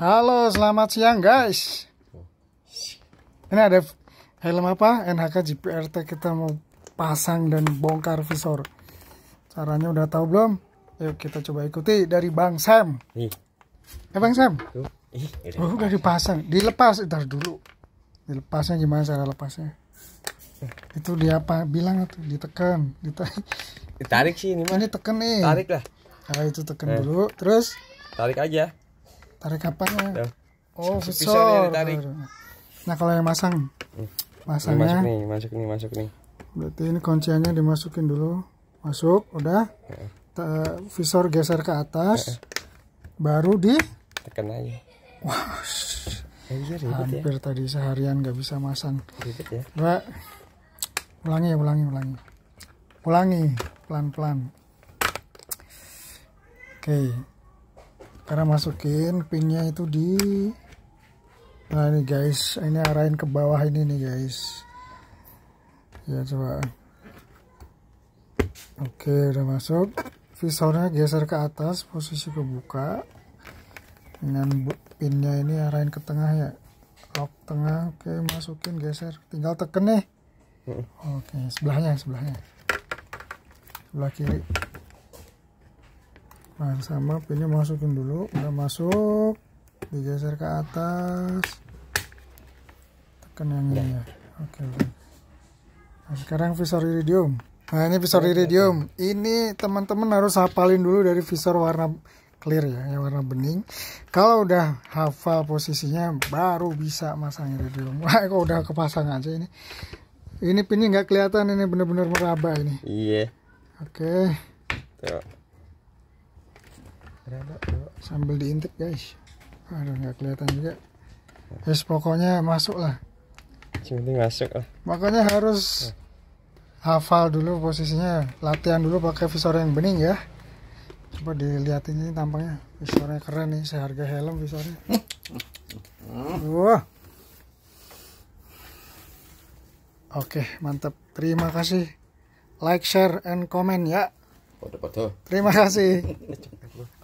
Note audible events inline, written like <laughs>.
Halo, selamat siang guys. Ini ada helm apa? NHK GPRT kita mau pasang dan bongkar visor. Caranya udah tahu belum? Yuk kita coba ikuti dari Bang Sam. Eh Bang Sam. Tuh. Ih, udah, oh, udah dipasang, dilepas ntar dulu. Dilepasnya gimana cara lepasnya? Itu dia apa? Bilang atau ditekan, ditarik. Ditarik sih ini mah. Ini tekan nih. Tarik lah. Nah, itu tekan eh. dulu, terus tarik aja tarik apanya Duh. oh visor nah kalau yang masang hmm. masangnya masuk ya. nih masuk nih masuk nih berarti ini kunciannya dimasukin dulu masuk udah Ta visor geser ke atas baru di tekan aja wah iya, Ya, hampir ya. tadi seharian nggak bisa masang ribet ya Ba ulangi ya ulangi ulangi ulangi pelan pelan oke okay karena masukin pinnya itu di nah ini guys ini arahin ke bawah ini nih guys ya coba oke udah masuk visornya geser ke atas posisi kebuka dengan pinnya ini arahin ke tengah ya lock tengah oke masukin geser tinggal teken nih hmm. oke sebelahnya sebelahnya sebelah kiri nah sama pinnya masukin dulu udah masuk digeser ke atas tekan yang ini ya, ya. oke okay, nah, sekarang visor iridium nah ini visor ya, ya, iridium ini teman-teman harus hafalin dulu dari visor warna clear ya yang warna bening kalau udah hafal posisinya baru bisa masang iridium <laughs> wah kok udah kepasang aja ini ini pinnya nggak kelihatan ini bener-bener meraba ini iya yeah. oke okay ada sambil diintip guys aduh nggak kelihatan juga guys pokoknya masuk lah penting masuk lah makanya harus hafal dulu posisinya latihan dulu pakai visor yang bening ya coba dilihatin ini tampangnya visornya keren nih seharga helm visornya wah Oke, mantap. Terima kasih. Like, share, and comment ya. Terima kasih. <laughs>